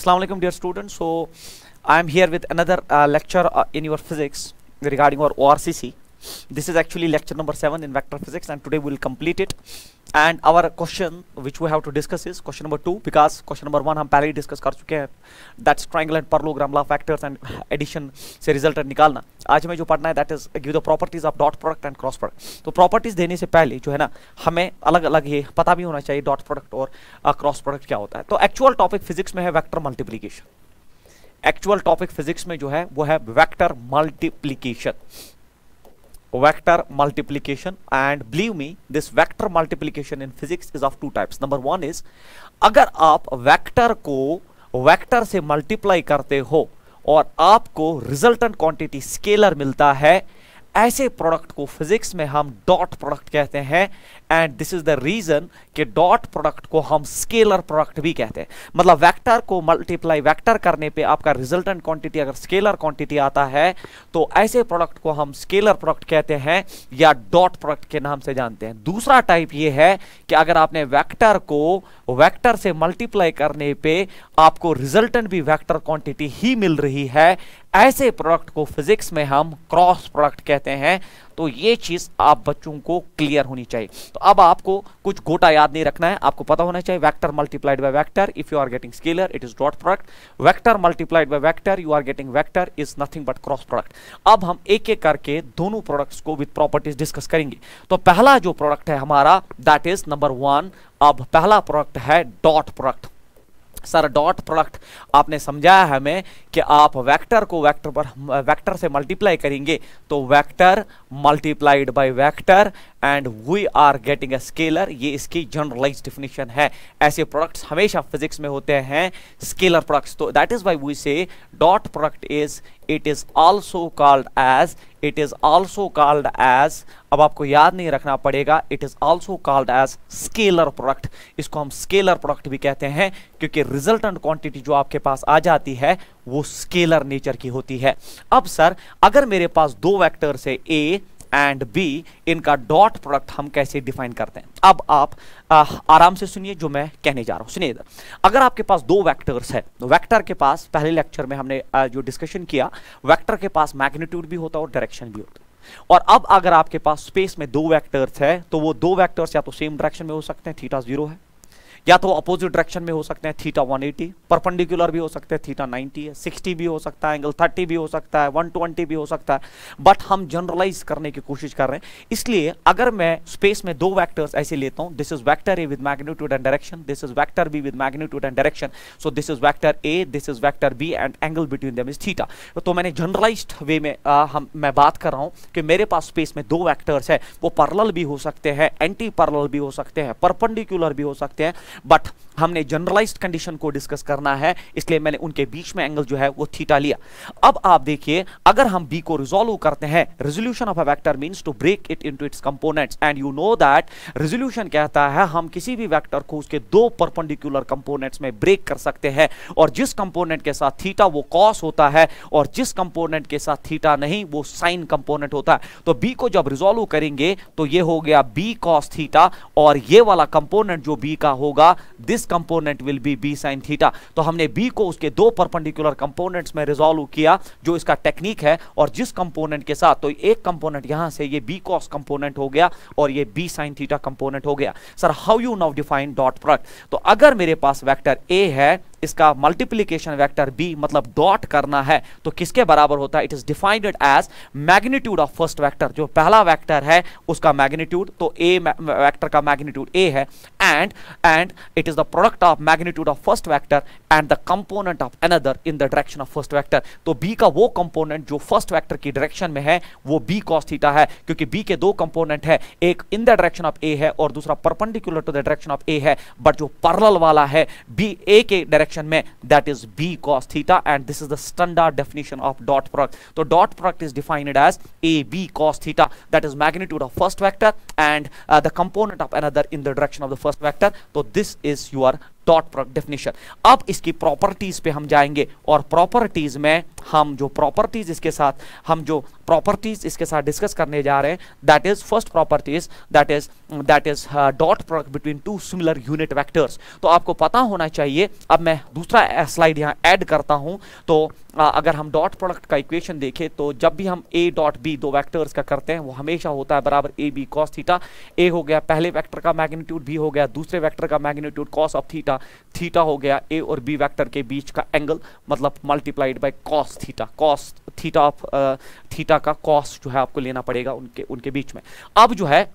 Assalamualaikum, dear students so I am here with another uh, lecture uh, in your physics regarding our ORCC this is actually lecture number 7 in vector physics and today we will complete it and our question which we have to discuss is question number 2 because question number 1 hum pehle hi discuss kar chuke hain that's triangle and parallelogram law factors and addition se resultant nikalna aaj हमें jo padhna hai that is give the properties of dot product and cross product to properties dene se pehle jo hai na hame alag alag ye pata bhi hona chahiye dot product aur cross uh, product क्या होता है तो actual topic physics में है vector multiplication actual topic physics में जो है वो है vector multiplication vector multiplication and believe me this vector multiplication in physics is of two types number one is agar aap vector ko vector se multiply karte ho और आपको resultant quantity scalar मिलता है ऐसे product को physics में हम dot product कहते हैं and this is the reason कि डॉट प्रोडक्ट को हम स्केलर प्रोडक्ट भी कहते हैं मतलब वेक्टर को मल्टीप्लाई वेक्टर करने पे आपका रिजल्टेंट क्वांटिटी अगर स्केलर क्वांटिटी आता है तो ऐसे प्रोडक्ट को हम स्केलर प्रोडक्ट कहते हैं या डॉट प्रोडक्ट के नाम से जानते हैं दूसरा टाइप ये है कि अगर आपने वैक्टर को वैक्टर से मल्टीप्लाई करने पर आपको रिजल्टेंट भी वैक्टर क्वांटिटी ही मिल रही है ऐसे प्रोडक्ट को फिजिक्स में हम क्रॉस प्रोडक्ट कहते हैं तो ये चीज आप बच्चों को क्लियर होनी चाहिए तो अब आपको कुछ गोटा याद नहीं रखना है आपको पता होना चाहिए vector multiplied by vector if you are getting scalar it is dot product vector multiplied by vector you are getting vector is nothing but cross product अब हम एक एक करके दोनों प्रोडक्ट को विद प्रॉपर्टीज डिस्कस करेंगे तो पहला जो प्रोडक्ट है हमारा दैट इज नंबर वन अब पहला प्रोडक्ट है dot product sir dot product आपने समझाया हमें कि आप वेक्टर को वेक्टर पर वेक्टर से मल्टीप्लाई करेंगे तो vector multiplied by vector and we are getting a scalar ये इसकी जनरलाइज डिफिनेशन है ऐसे प्रोडक्ट्स हमेशा फिजिक्स में होते हैं स्केलर प्रोडक्ट्स तो that is why we say dot product is it is also called as it is also called as अब आपको याद नहीं रखना पड़ेगा it is also called as scalar product इसको हम स्केलर प्रोडक्ट भी कहते हैं क्योंकि रिजल्टेंट क्वांटिटी जो आपके पास आ जाती है वो स्केलर नेचर की होती है अब सर अगर मेरे पास दो वैक्टर्स है ए एंड बी इनका डॉट प्रोडक्ट हम कैसे डिफाइन करते हैं अब आप आ, आराम से सुनिए जो मैं कहने जा रहा हूं सुनिए इधर अगर आपके पास दो वेक्टर्स है वेक्टर के पास पहले लेक्चर में हमने आ, जो डिस्कशन किया वेक्टर के पास मैग्नीट्यूड भी होता है और डायरेक्शन भी होता है और अब अगर आपके पास स्पेस में दो वेक्टर्स है तो वो दो वेक्टर्स या तो सेम डायरेक्शन में हो सकते हैं थीटा जीरो है या तो अपोजिट डायरेक्शन में हो सकते हैं थीटा 180 परपेंडिकुलर भी हो सकते हैं थीटा 90 है 60 भी हो सकता है एंगल 30 भी हो सकता है 120 भी हो सकता है बट हम जनरलाइज करने की कोशिश कर रहे हैं इसलिए अगर मैं स्पेस में दो वैक्टर्स ऐसे लेता हूँ this is vector A with magnitude and direction this is vector B with magnitude and direction so this is vector A this is vector B and angle between them is theta तो मैंने generalise वे में आ, हम मैं बात कर रहा हूँ कि मेरे पास स्पेस में दो वैक्टर्स है वो पर्ल भी हो सकते हैं एंटी पर्ल भी हो सकते हैं परपेंडिकुलर भी हो सकते हैं बट हमने जनरलाइज्ड कंडीशन को डिस्कस करना है इसलिए मैंने उनके बीच में एंगल जो है वो थीटा लिया अब आप देखिए अगर हम बी को रिजोल्व करते हैं resolution of a vector means to break it into its components and you know that resolution कहता है हम किसी भी वेक्टर को उसके दो परपेंडिकुलर कंपोनेंट्स में ब्रेक कर सकते हैं और जिस कंपोनेंट के साथ थीटा वो कॉस होता है और जिस कंपोनेंट के साथ थीटा नहीं वो साइन कंपोनेंट होता है तो बी को जब रिजोल्व करेंगे तो ये हो गया बी कॉस थीटा और ये वाला कंपोनेंट जो बी का होगा होगा this component will be B sine theta तो हमने बी को उसके दो परपेंडिकुलर कंपोनेंट्स में रिजोल्व किया जो इसका टेक्निक है और जिस कंपोनेंट के साथ तो एक कंपोनेंट यहां से ये बी कॉस कंपोनेंट हो गया और ये बी साइन थीटा कंपोनेंट हो गया sir how you now define dot product तो अगर मेरे पास वैक्टर ए है इसका मल्टीप्लीकेशन वैक्टर बी मतलब डॉट करना है तो किसके बराबर होता है it is defined as magnitude of first vector जो पहला वैक्टर है उसका मैग्नीट्यूड तो ए वैक्टर का मैग्नीट्यूड ए है and and it is the product of magnitude of first vector and the component of another in the direction of first vector तो B का वो कंपोनेंट जो फर्स्ट वैक्टर की डायरेक्शन में है वो बी कॉस थीटा है क्योंकि बी के दो कंपोनेंट है एक in the direction of A है और दूसरा perpendicular to the direction of A है बट जो पर्ल वाला है बी ए के डायरेक्शन डायरेक्शन में that is B cos theta and this is the standard definition of dot product तो dot product is defined as A B cos theta that is magnitude of first vector and the component of another in the direction of the first vector तो this is your dot definition अब इसकी properties पे हम जाएंगे और properties में हम जो प्रॉपर्टीज इसके साथ हम जो प्रॉपर्टीज इसके साथ डिस्कस करने जा रहे हैं that is first properties that is that is dot product between two similar unit vectors तो आपको पता होना चाहिए अब मैं दूसरा स्लाइड uh, यहाँ ऐड करता हूँ तो अगर हम डॉट प्रोडक्ट का इक्वेशन देखें तो जब भी हम ए डॉट बी दो वेक्टर्स का करते हैं वो हमेशा होता है बराबर A B cos theta A हो गया पहले वेक्टर का मैग्नीट्यूड बी हो गया दूसरे वेक्टर का magnitude cos of theta theta हो गया ए और बी वेक्टर के बीच का एंगल मतलब multiplied by cos theta cos theta of theta का कॉस जो है आपको लेना पड़ेगा उनके उनके बीच में अब जो है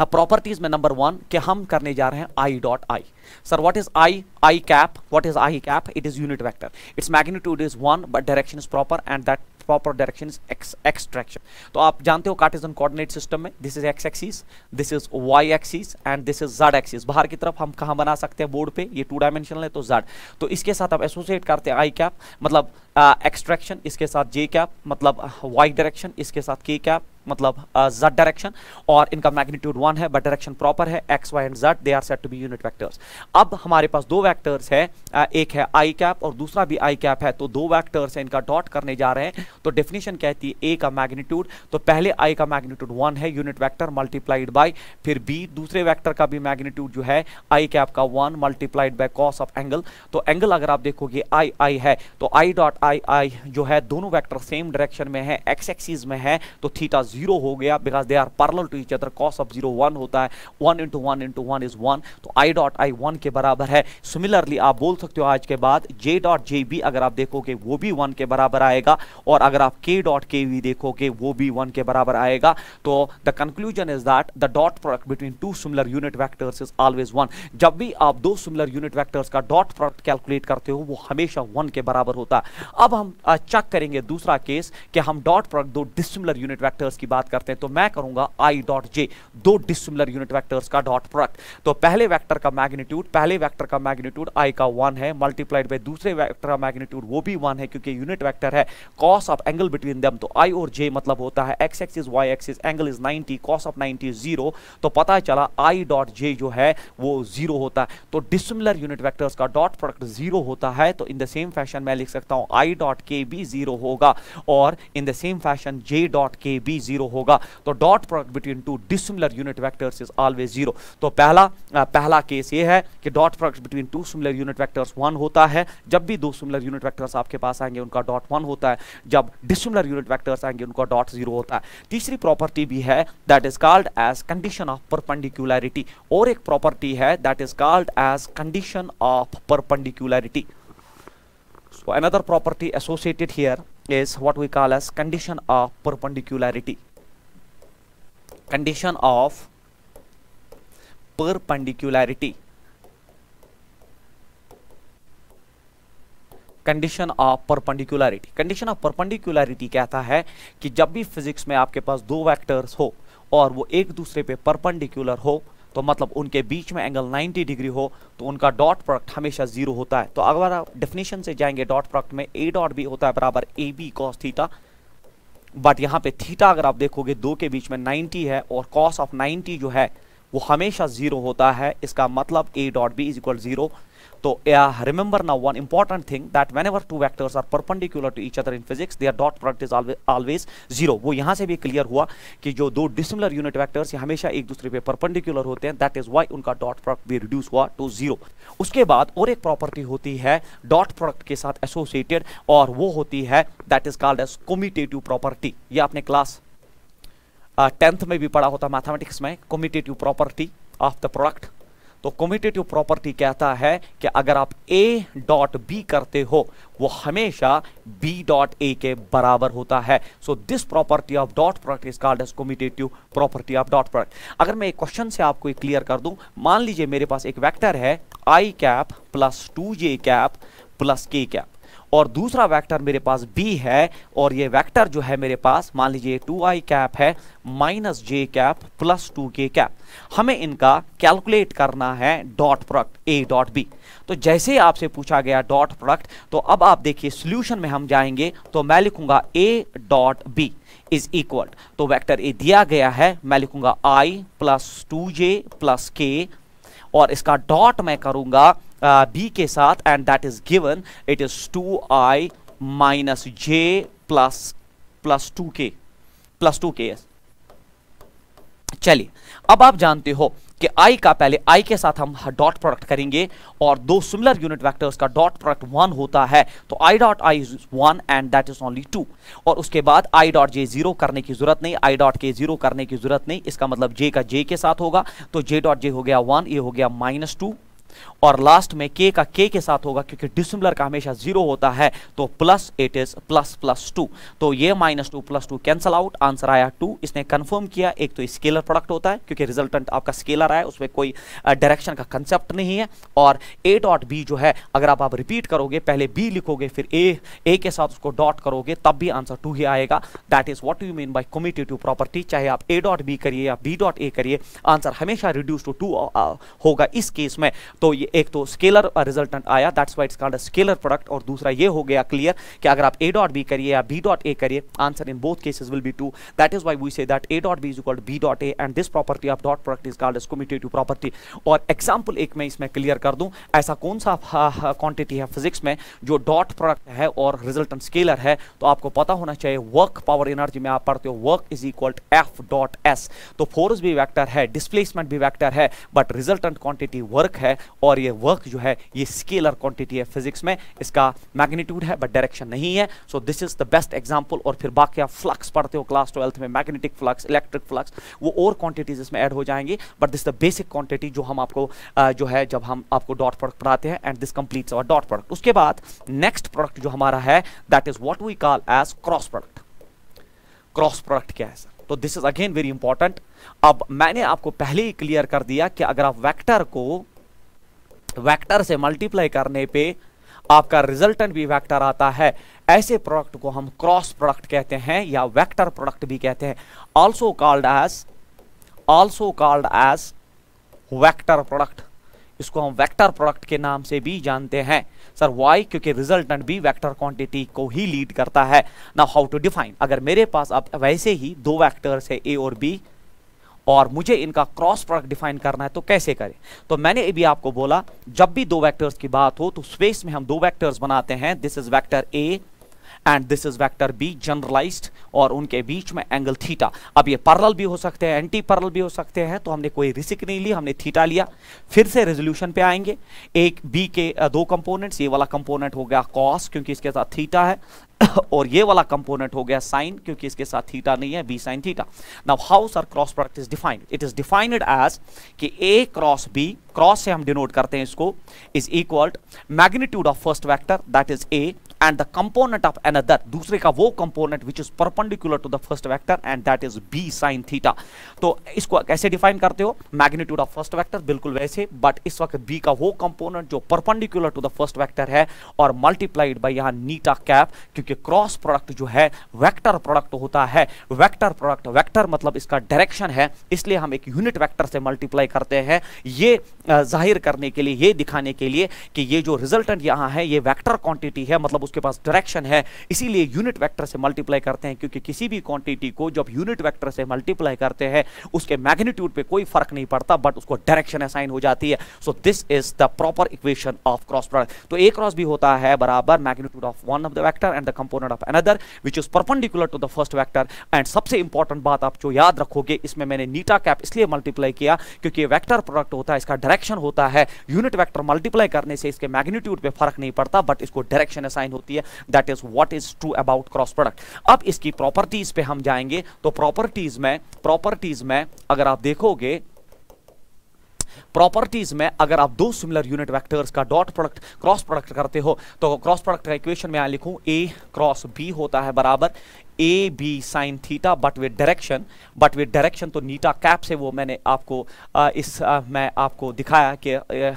अब प्रॉपर्टीज में नंबर वन कि हम करने जा रहे हैं I dot I sir what is I I cap what is I cap it is unit vector its magnitude is one but direction is proper and that proper direction is X extraction तो आप जानते हो Cartesian coordinate system में this is X axis this is Y axis and this is Z axis बाहर की तरफ हम कहाँ बना सकते हैं बोर्ड पे ये टू डायमेंशनल है तो जड तो इसके साथ आप एसोसिएट करते हैं आई कैप मतलब एक्सट्रैक्शन इसके साथ जे कैप मतलब वाई डायरेक्शन इसके साथ के कैप मतलब जड डायरेक्शन और इनका मैग्नीट्यूड वन है बट डायरेक्शन प्रॉपर है X Y and Z they are set to be unit vectors अब हमारे पास दो वेक्टर्स है uh, एक है आई कैप और दूसरा भी आई कैप है तो दो वेक्टर्स है इनका डॉट करने जा रहे हैं तो डेफिनेशन कहती है ए का मैग्नीट्यूड तो पहले आई का मैग्नीट्यूड वन है यूनिट वैक्टर मल्टीप्लाइड बाई फिर बी दूसरे वैक्टर का भी मैग्नीट्यूड जो है आई कैप का one multiplied by cos of angle तो एंगल अगर आप देखोगे आई आई है तो आई डॉट आई आई जो है दोनों वेक्टर सेम डायरेक्शन में है एक्स एक्सिस में है तो थीटा जीरो हो गया because they are parallel to each other cos of zero one होता है one into one into one is one तो आई डॉट आई वन के बराबर है सिमिलरली आप बोल सकते हो आज के बाद जे डॉट जे बी अगर आप देखोगे वो भी वन के बराबर आएगा और अगर आप के डॉट के वी देखोगे वो भी वन के बराबर आएगा तो the conclusion is that the dot product between two similar unit vectors is always one जब भी आप दो सिमिलर यूनिट वैक्टर्स का डॉट प्रोडक्ट कैलकुलेट करते हो वो हमेशा वन के बराबर होता है अब हम चेक करेंगे दूसरा केस कि हम डॉट प्रोडक्ट दो डिसिमिलर यूनिट वेक्टर्स की बात करते हैं तो मैं करूंगा आई डॉट जे दो डिसिमिलर यूनिट वेक्टर्स का डॉट प्रोडक्ट तो पहले वेक्टर का मैग्नीट्यूड पहले वेक्टर का मैग्नीट्यूड आई का वन है मल्टीप्लाइड बाई दूसरे वैक्टर का मैग्नीट्यूड वो भी वन है क्योंकि यूनिट वैक्टर है cos of angle between them तो आई और जे मतलब होता है X axis Y axis angle is ninety cos of ninety is zero तो पता चला आई डॉट जे जो है वो जीरो होता है तो डिसिमिलर यूनिट वैक्टर्स का डॉट प्रोडक्ट जीरो होता है तो इन द सेम फैशन मैं लिख सकता हूं आई डॉट के भी जीरो होगा और in the same fashion J dot K भी जीरो होगा तो dot product between two dissimilar unit vectors is always zero तो पहला आ, पहला केस ये है कि dot product between two similar unit vectors one होता है जब भी दो सिमिलर यूनिट वैक्टर्स आपके पास आएंगे उनका डॉट वन होता है जब डिसिमिलर यूनिट वैक्टर्स आएंगे उनका डॉट जीरो होता है तीसरी प्रॉपर्टी भी है that is called as condition of perpendicularity और एक प्रॉपर्टी है that is called as condition of perpendicularity So another property associated here is what we call as condition of perpendicularity. Condition of perpendicularity. Condition of perpendicularity condition of perpendicularity कहता है कि जब भी physics में आपके पास दो vectors हो और वो एक दूसरे पे परपेंडिकुलर हो तो मतलब उनके बीच में एंगल 90 डिग्री हो तो उनका डॉट प्रोडक्ट हमेशा जीरो होता है तो अगर आप डेफिनेशन से जाएंगे डॉट प्रोडक्ट में ए डॉट बी होता है बराबर A B cos theta but यहाँ पे थीटा अगर आप देखोगे दो के बीच में 90 है और कॉस ऑफ 90 जो है वो हमेशा जीरो होता है इसका मतलब A dot B is equal zero तो remember now one important thing that whenever two vectors are perpendicular to each other in physics they are dot product is always zero वो यहां से भी clear हुआ कि जो दो dissimilar unit vectors हमेशा एक दूसरे पे परपेंडिकुलर होते हैं दैट इज वाई उनका डॉट प्रोडक्ट भी रिड्यूस हुआ टू जीरो उसके बाद और एक प्रॉपर्टी होती है डॉट प्रोडक्ट के साथ एसोसिएटेड और वो होती है that is called as commutative property ये आपने क्लास टेंथ में भी पढ़ा होता मैथमेटिक्स में commutative property of the product तो कॉमिटेटिव प्रॉपर्टी कहता है कि अगर आप ए डॉट बी करते हो वो हमेशा बी डॉट ए के बराबर होता है so this property of dot product is called as commutative property of dot product अगर मैं एक क्वेश्चन से आपको क्लियर कर दूं मान लीजिए मेरे पास एक वेक्टर है I cap plus two J cap plus K cap और दूसरा वेक्टर मेरे पास बी है और ये वेक्टर जो है मेरे पास मान लीजिए टू आई कैप है minus J cap plus two K cap हमें इनका कैलकुलेट करना है dot product A dot B तो जैसे आपसे पूछा गया डॉट प्रोडक्ट तो अब आप देखिए सोल्यूशन में हम जाएंगे तो मैं लिखूंगा A dot B is equal to vector A दिया गया है मैं लिखूंगा I plus two J plus K और इसका डॉट मैं करूंगा बी uh, के साथ and that is given it is two I minus J plus plus two K plus two K चलिए अब आप जानते हो कि आई का पहले आई के साथ हम डॉट प्रोडक्ट करेंगे और दो सिमिलर यूनिट वेक्टर्स का डॉट प्रोडक्ट वन होता है तो I dot I is one and that is only two और उसके बाद आई डॉट जे जीरो करने की जरूरत नहीं आई डॉट के जीरो करने की जरूरत नहीं इसका मतलब जे का जे के साथ होगा तो जे डॉट जे हो गया वन ए हो गया माइनस टू और लास्ट में के का के के साथ होगा क्योंकि डिसिमिलर का हमेशा जीरो होता है तो plus it is plus plus two तो ये minus two plus two cancel out answer आया टू इसने कंफर्म किया एक तो स्केलर प्रोडक्ट होता है क्योंकि रिजल्टेंट आपका स्केलर आया उसमें कोई डायरेक्शन का कंसेप्ट नहीं है और ए डॉट बी जो है अगर आप, आप रिपीट करोगे पहले बी लिखोगे फिर ए ए के साथ उसको डॉट करोगे तब भी आंसर टू ही आएगा that is what you mean by commutative property चाहे आप ए डॉट बी करिए या बी डॉट ए करिए आंसर हमेशा रिड्यूस टू टू होगा इस केस में तो ये एक तो स्केलर रिजल्टेंट आया that's why called scalar product और दूसरा ये हो गया क्लियर कि अगर आप ए डॉट बी करिए या बी डॉट ए करिए answer in both cases will be two that is why we say that A dot B is equalled B dot A and this property of dot product is called as commutative property और example एक मैं इसमें clear कर दूँ ऐसा कौन सा quantity है फिजिक्स में जो डॉट प्रोडक्ट है और रिजल्टेंट स्केलर है तो आपको पता होना चाहिए वर्क पावर एनर्जी में आप पढ़ते हो work is equal F dot S तो फोर्स भी वैक्टर है डिस्प्लेसमेंट भी वैक्टर है बट रिजल्टेंट क्वांटिटी वर्क है और ये वर्क जो है ये स्केलर क्वांटिटी है फिजिक्स में इसका मैग्नीट्यूड है बट डायरेक्शन नहीं है so this is the best example और फिर बाकी आप फ्लक्स पढ़ते हो क्लास ट्वेल्थ में मैग्नेटिक फ्लक्स इलेक्ट्रिक फ्लक्स वो और क्वांटिटीज इसमें ऐड हो जाएंगी but this the basic quantity जो हम आपको जो है जब हम आपको डॉट प्रोडक्ट पढ़ाते हैं and this completes our dot product उसके बाद नेक्स्ट प्रोडक्ट जो हमारा है that is what we call as cross product cross product क्या है सर तो this is again very important अब मैंने आपको पहले ही क्लियर कर दिया कि अगर आप वेक्टर को वेक्टर से मल्टीप्लाई करने पे आपका रिजल्टेंट भी वेक्टर आता है ऐसे प्रोडक्ट को हम क्रॉस प्रोडक्ट कहते हैं या वेक्टर प्रोडक्ट भी कहते हैं also called as also called as vector product इसको हम वेक्टर प्रोडक्ट के नाम से भी जानते हैं सर वाई क्योंकि रिजल्टेंट भी वेक्टर क्वांटिटी को ही लीड करता है नाउ हाउ टू डिफाइन अगर मेरे पास अब वैसे ही दो वैक्टर्स है ए और बी और मुझे इनका क्रॉस प्रोडक्ट डिफाइन करना है तो कैसे करें तो मैंने भी आपको बोला जब भी दो वेक्टर्स की बात हो तो स्पेस में हम दो वेक्टर्स बनाते हैं this is vector A and this is vector B generalized और उनके बीच में एंगल थीटा अब ये पर्ल भी हो सकते हैं एंटी पर्ल भी हो सकते हैं तो हमने कोई रिस्क नहीं ली हमने थीटा लिया फिर से रेजोल्यूशन पे आएंगे एक बी के दो कंपोनेंट्स ये वाला कंपोनेंट हो गया कॉस क्योंकि इसके साथ थीटा है और ये वाला कंपोनेंट हो गया साइन क्योंकि इसके साथ थीटा नहीं है B sine theta now how's are cross product is defined it is defined as कि ए क्रॉस बी क्रॉस से हम डिनोट करते हैं इसको is equal magnitude of first vector that is A and the component of another dusre ka wo component which is perpendicular to the first vector and that is b sin theta to isko kaise define karte ho magnitude of first vector bilkul waise but is waqt b ka wo component jo perpendicular to the first vector hai aur multiplied by yahan neta cap kyunki cross product jo hai vector product hota hai vector product vector matlab iska direction hai isliye hum ek unit vector se multiply karte hain ye zahir karne ke liye ye dikhane ke liye ki ye jo resultant yahan hai ye vector quantity hai matlab उसके पास direction है इसीलिए unit vector से multiply करते हैं क्योंकि किसी भी quantity को जब यूनिट वेक्टर से मल्टीप्लाई करते हैं उसके मैग्नीट्यूड पे कोई फर्क नहीं पड़ता बट उसको डायरेक्शन असाइन हो जाती है so this is the proper equation of cross product तो ए क्रॉस भी होता है बराबर magnitude of one of the vector and the component of another which is perpendicular to the first vector and सबसे important बात आप जो याद रखोगे इसमें मैंने नीटा कैप इसलिए मल्टीप्लाई किया क्योंकि वैक्टर प्रोडक्ट होता है इसका डायरेक्शन होता है यूनिट वैक्टर मल्टीप्लाई करने से इसके मैग्नीट्यूड पे फर्क नहीं पड़ता बट इसको डायरेक्शन असाइन होता होती है that is what is true about cross product अब इसकी प्रॉपर्टीज पे हम जाएंगे तो प्रॉपर्टीज में प्रॉपर्टीज में अगर आप देखोगे प्रॉपर्टीज में अगर आप दो सिमिलर यूनिट वेक्टर्स का डॉट प्रोडक्ट क्रॉस प्रोडक्ट करते हो तो क्रॉस प्रोडक्ट का इक्वेशन में लिखूं ए क्रॉस बी होता है बराबर A B sine theta but with direction but with direction तो नीटा कैप से वो मैंने आपको आ, इस आ, मैं आपको दिखाया कि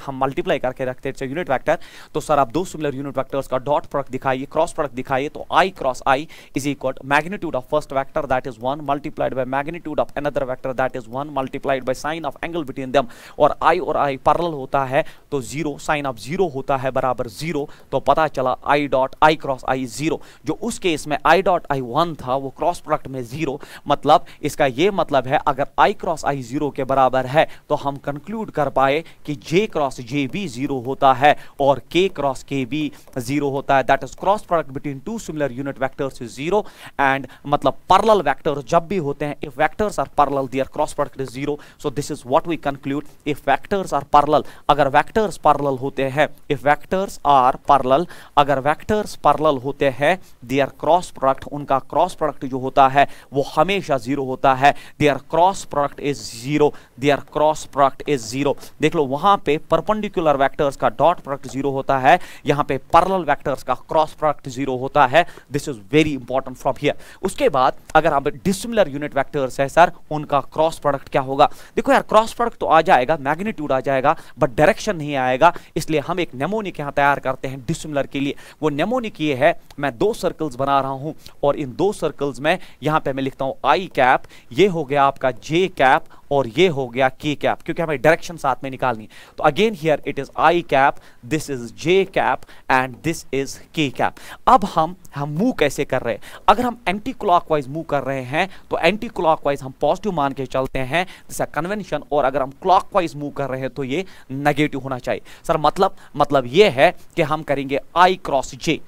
हम मल्टीप्लाई करके रखते हैं यूनिट वेक्टर तो सर आप दो सिमिलर यूनिट वेक्टर्स का डॉट प्रोडक्ट दिखाइए क्रॉस प्रोडक्ट दिखाइए तो i cross i is equal magnitude of first vector that is one multiplied by magnitude of another vector that is one multiplied by sine of angle between them और आई और आई परल होता है तो zero sine of zero होता है बराबर zero तो पता चला i dot i cross i zero जो उस केस में i dot i one one था वो क्रॉस प्रोडक्ट में जीरो मतलब इसका ये मतलब है अगर आई क्रॉस आई जीरो के बराबर है तो हम कंक्लूड कर पाए कि जे क्रॉस जे बी जीरो होता है और के क्रॉस के बी जीरो होता है that is cross product between two similar unit vectors is zero and मतलब पर्ल वैक्टर जब भी होते हैं if vectors are parallel their cross product is zero so this is what we conclude if vectors are parallel अगर vectors parallel होते हैं if vectors are parallel अगर vectors parallel होते हैं दियर क्रॉस प्रोडक्ट उनका क्रॉस प्रोडक्ट जो होता है वो हमेशा जीरो होता है there cross product is zero their cross product is zero देख लो वहां पे परपेंडिकुलर वेक्टर्स का डॉट प्रोडक्ट जीरो होता है यहां पे पैरेलल वेक्टर्स का क्रॉस प्रोडक्ट जीरो होता है this is very important from here उसके बाद अगर आप डिसिमिलर यूनिट वेक्टर्स है सर उनका क्रॉस प्रोडक्ट क्या होगा देखो यार क्रॉस प्रोडक्ट तो आ जाएगा मैग्नीट्यूड आ जाएगा बट डायरेक्शन नहीं आएगा इसलिए हम एक नेमोनिक यहां तैयार करते हैं डिसिमिलर के लिए वो नेमोनिक ये है मैं दो सर्कल्स बना रहा हूं और इन दो दो सर्कल्स में यहां पे मैं लिखता हूं आई कैप ये हो गया आपका जे कैप और ये हो गया के कैप क्योंकि हमें डायरेक्शन साथ में निकालनी तो again here it is I cap this is j cap and this is k cap अब हम हम मूव कैसे कर रहे हैं अगर हम एंटी क्लॉकवाइज मूव कर रहे हैं तो एंटी क्लॉकवाइज हम पॉजिटिव मान के चलते हैं जैसा कन्वेंशन और अगर हम क्लॉकवाइज मूव कर रहे हैं तो ये नेगेटिव होना चाहिए सर मतलब मतलब ये है कि हम करेंगे आई क्रॉस जे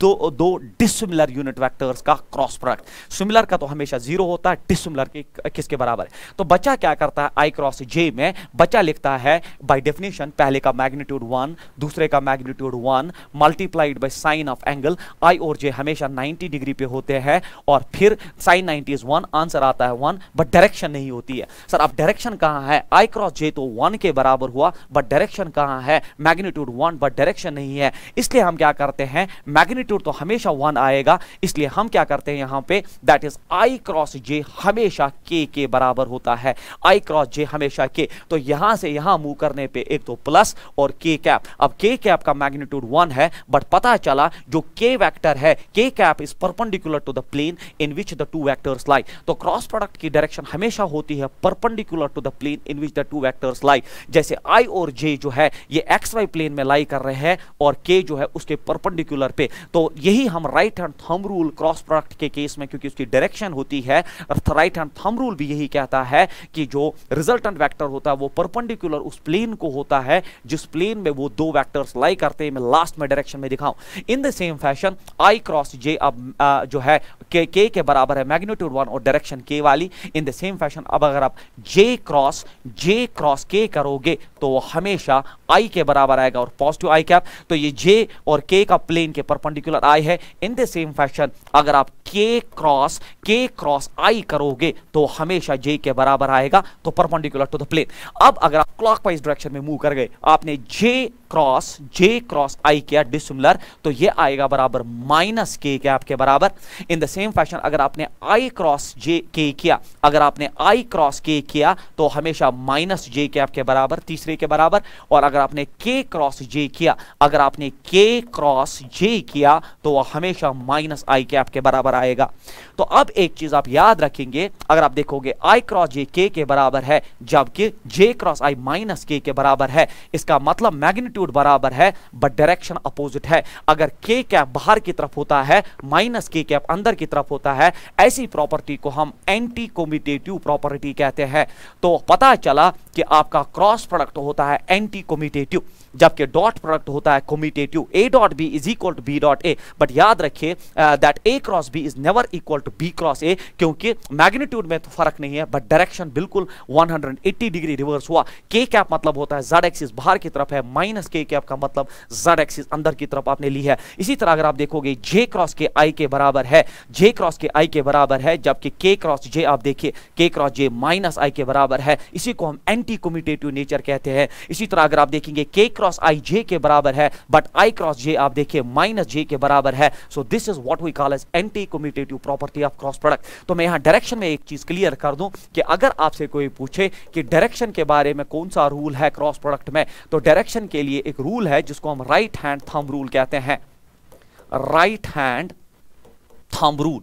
दो दो डिसिमिलर यूनिट वेक्टर्स का क्रॉस प्रोडक्ट सिमिलर का तो हमेशा जीरो होता है डिसिमिलर के किसके बराबर है तो बचा क्या क्या करता है आई क्रॉस जे में बच्चा लिखता है बाय डेफिनेशन पहले का मैग्नीट्यूड वन दूसरे का magnitude one multiplied by sine of angle i और जे हमेशा 90 डिग्री पे होते हैं और फिर साइन 90 इज वन आंसर आता है वन बट डायरेक्शन नहीं होती है सर अब डायरेक्शन कहाँ है आई क्रॉस जे तो वन के बराबर हुआ बट डायरेक्शन कहाँ है मैग्नीट्यूड वन बट डायरेक्शन नहीं है इसलिए हम क्या करते हैं मैग्नीट्यूड तो हमेशा वन आएगा इसलिए हम क्या करते हैं यहाँ पे that is i cross j हमेशा के के बराबर होता है आई क्रॉस जे हमेशा के तो यहां से यहां मूव करने पे एक तो प्लस और के कैप अब के कैप का मैग्नीट्यूड वन है बट पता चला जो के वैक्टर है k cap is perpendicular to the plane in which the two vectors lie तो क्रॉस प्रोडक्ट की डायरेक्शन हमेशा होती है perpendicular to the plane in which the two vectors lie जैसे आई और जे जो है ये एक्स वाई प्लेन में लाई कर रहे हैं और के जो है उसके परपेंडिकुलर पे तो यही हम right hand thumb rule cross product के केस में क्योंकि उसकी डायरेक्शन होती है राइट हैंड थम रूल भी यही कहता है कि कि जो रिजल्टेंट वेक्टर होता है वो परपेंडिकुलर उस प्लेन को होता है जिस प्लेन में वो दो वेक्टर्स लाई करते हैं मैं लास्ट में डायरेक्शन में दिखाऊं in the same fashion i cross j अब आ, जो है के के के बराबर है मैग्नीट्यूड वन और डायरेक्शन के वाली इन द सेम फैशन अब अगर आप जे क्रॉस जे क्रॉस के करोगे तो हमेशा आई के बराबर आएगा और पॉजिटिव आई कैप तो ये जे और के का प्लेन के परपेंडिकुलर आई है इन द सेम फैशन अगर आप के क्रॉस के क्रॉस आई करोगे तो हमेशा जे के बराबर आएगा जाएगा तो परपॉन्डिकुलर टू द प्लेन अब अगर आप क्लॉकवाइज डायरेक्शन में मूव कर गए आपने जे क्रॉस जे क्रॉस आई किया डिसिमिलर तो ये आएगा बराबर माइनस के गैप के बराबर इन द सेम फैशन अगर आपने आई क्रॉस जे के किया अगर आपने आई क्रॉस के किया तो हमेशा माइनस जे कैप के बराबर तीसरे के बराबर और अगर आपने के क्रॉस जे किया अगर आपने के क्रॉस जे किया तो वह हमेशा माइनस आई कैप के बराबर आएगा तो अब एक चीज आप याद रखेंगे अगर आप देखोगे आई क्रॉस जे के बराबर है जबकि जे क्रॉस आई माइनस के के बराबर है इसका मतलब मैग्नीट्यूड बराबर है बट डायरेक्शन अपोजिट है अगर के कैप बाहर की तरफ होता है माइनस के कैप अंदर की तरफ होता है ऐसी प्रॉपर्टी को हम एंटी कोमिटेटिव प्रॉपर्टी कहते हैं तो पता चला कि आपका क्रॉस प्रोडक्ट होता है एंटी कोमिटेटिव जबकि डॉट प्रोडक्ट होता है commutative A dot B is equal to B dot A but याद रखिए that A cross B is never equal to B cross A क्योंकि मैग्नीट्यूड में तो फर्क नहीं है बट डायरेक्शन बिल्कुल 180 डिग्री रिवर्स हुआ के कैप मतलब होता है जड एक्सिस बाहर की तरफ है माइनस के कैप का मतलब जड एक्सिस अंदर की तरफ आपने ली है इसी तरह अगर आप देखोगे जे क्रॉस के आई के बराबर है जे क्रॉस के आई के बराबर है जबकि के क्रॉस जे आप देखिए के क्रॉस जे माइनस आई के बराबर है इसी को हम एन एंटी कोमिटेटिव नेचर कहते हैं इसी तरह अगर आप देखेंगे के क्रॉस आई जे के बराबर है बट आई क्रॉस जे आप देखिए माइनस जे के बराबर है so this is what we call as anti commutative property of cross product तो मैं यहाँ डायरेक्शन में एक चीज क्लियर कर दूं कि अगर आपसे कोई पूछे कि डायरेक्शन के बारे में कौन सा रूल है क्रॉस प्रोडक्ट में तो डायरेक्शन के लिए एक रूल है जिसको हम राइट हैंड थम रूल कहते हैं राइट हैंड थम रूल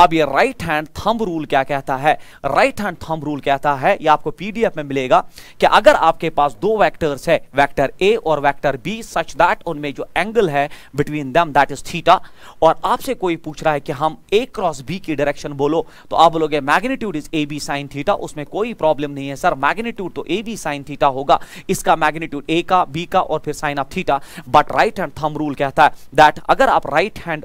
अब ये राइट हैंड थंब रूल क्या कहता है राइट हैंड थंब रूल कहता है ये आपको पीडीएफ में मिलेगा कि अगर आपके पास दो वेक्टर्स है वेक्टर ए और वेक्टर बी सच दैट उनमें जो एंगल है between them that is theta और आपसे कोई पूछ रहा है कि हम ए क्रॉस बी की डायरेक्शन बोलो तो आप बोलोगे magnitude is A B sine theta उसमें कोई प्रॉब्लम नहीं है सर मैग्नीट्यूड तो ए बी साइन थीटा होगा इसका मैग्नीट्यूड ए का बी का और फिर sine of theta but right hand thumb rule कहता है दैट अगर आप राइट हैंड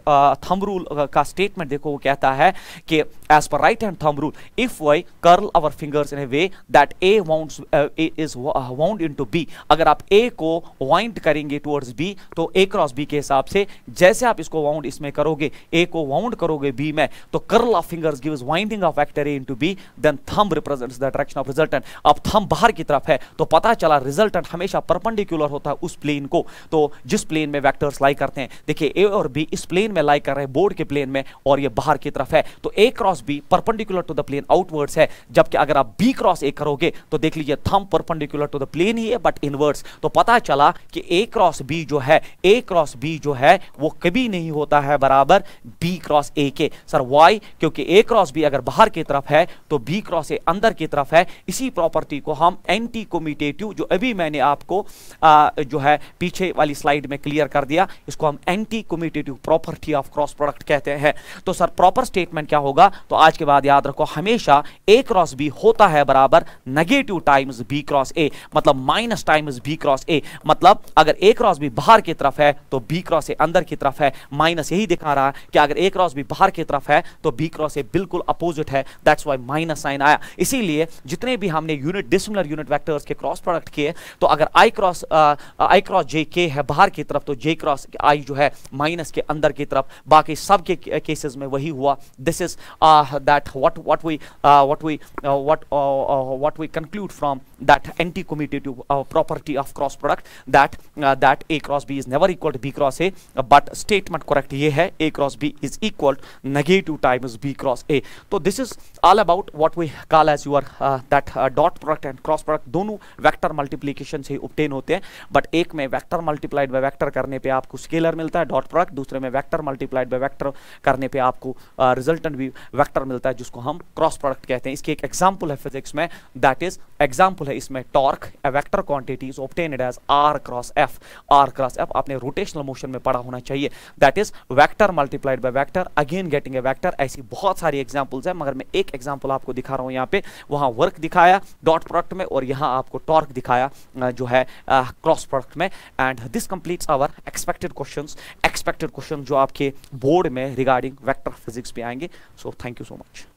थंब रूल का स्टेटमेंट देखो वो कहता है है कि as per right hand thumb rule if we curl our fingers in a way that A wound is wound into B अगर आप ए को वाइंड करेंगे टूवर्ड्स बी तो ए क्रॉस बी के हिसाब से जैसे आप इसको वाउंड इसमें करोगे ए को वाउंड करोगे बी में तो curl of fingers give winding of vector A into B then thumb represents the direction of resultant अब थम बाहर की तरफ है तो पता चला रिजल्टेंट हमेशा परपेंडिकुलर होता है उस प्लेन को तो जिस प्लेन में वैक्टर्स लाई करते हैं देखिए ए और बी इस प्लेन में लाई कर रहे हैं बोर्ड के प्लेन में और ये बाहर की तरफ तरफ है तो A cross B perpendicular to the plane outwards है जबकि अगर आप बी क्रॉस ए करोगे तो देख लीजिए thumb perpendicular to the plane ही है बट इनवर्ड्स तो पता चला कि ए क्रॉस बी जो है ए क्रॉस बी जो है वो कभी नहीं होता है बराबर बी क्रॉस ए के सर वाई क्योंकि ए क्रॉस बी अगर बाहर की तरफ है तो बी क्रॉस ए अंदर की तरफ है इसी प्रॉपर्टी को हम एंटी कोमिटेटिव जो अभी मैंने आपको आ, जो है पीछे वाली स्लाइड में क्लियर कर दिया इसको हम anti commutative property of cross product कहते हैं तो सर प्रॉपर स्टेटमेंट क्या होगा तो आज के बाद याद रखो हमेशा ए क्रॉस बी होता है बराबर negative times B cross A मतलब minus times B cross A मतलब अगर ए क्रॉस बी बाहर की तरफ है तो बी क्रॉस ए अंदर की तरफ है माइनस यही दिखा रहा है कि अगर ए क्रॉस बी बाहर की तरफ है तो बी क्रॉस ए बिल्कुल अपोजिट है दैट्स वाई माइनस साइन आया इसीलिए जितने भी हमने यूनिट डिसिमिलर यूनिट वैक्टर्स के क्रॉस प्रोडक्ट किए तो अगर आई क्रॉस आई क्रॉस जे के है बाहर की तरफ तो जे क्रॉस आई जो है माइनस के अंदर की तरफ बाकी सब के केसेस में वही हुआ this is uh, that what what we uh, what we uh, what uh, uh, what we conclude from that anti-commutative uh, property of cross product that uh, that a cross b is never equal to b cross a uh, but statement correct ye hai a cross b is equal negative times b cross a so this is all about what we call as your uh, that uh, dot product and cross product dono vector multiplication se obtain hote hain but ek mein vector multiplied by vector karne pe aapko scalar milta hai dot product dusre mein vector multiplied by vector karne pe aapko uh, resultant भी vector मिलता है जिसको हम cross product कहते हैं इसकी एक example है फिजिक्स में दैट इज एग्जाम्पल है इसमें torque vector quantity is obtained as R cross F R cross F आपने रोटेशनल मोशन में पढ़ा होना चाहिए that is vector multiplied by vector again getting a vector ऐसी बहुत सारी एग्जाम्पल्स है मगर मैं एक एग्जाम्पल आपको दिखा रहा हूँ यहाँ पे वहाँ वर्क दिखाया डॉट प्रोडक्ट में और यहाँ आपको टॉर्क दिखाया जो है क्रॉस प्रोडक्ट में and this completes our expected question expected question जो आपके बोर्ड में रिगार्डिंग वैक्टर फिजिक्स भी आएंगे so thank you so much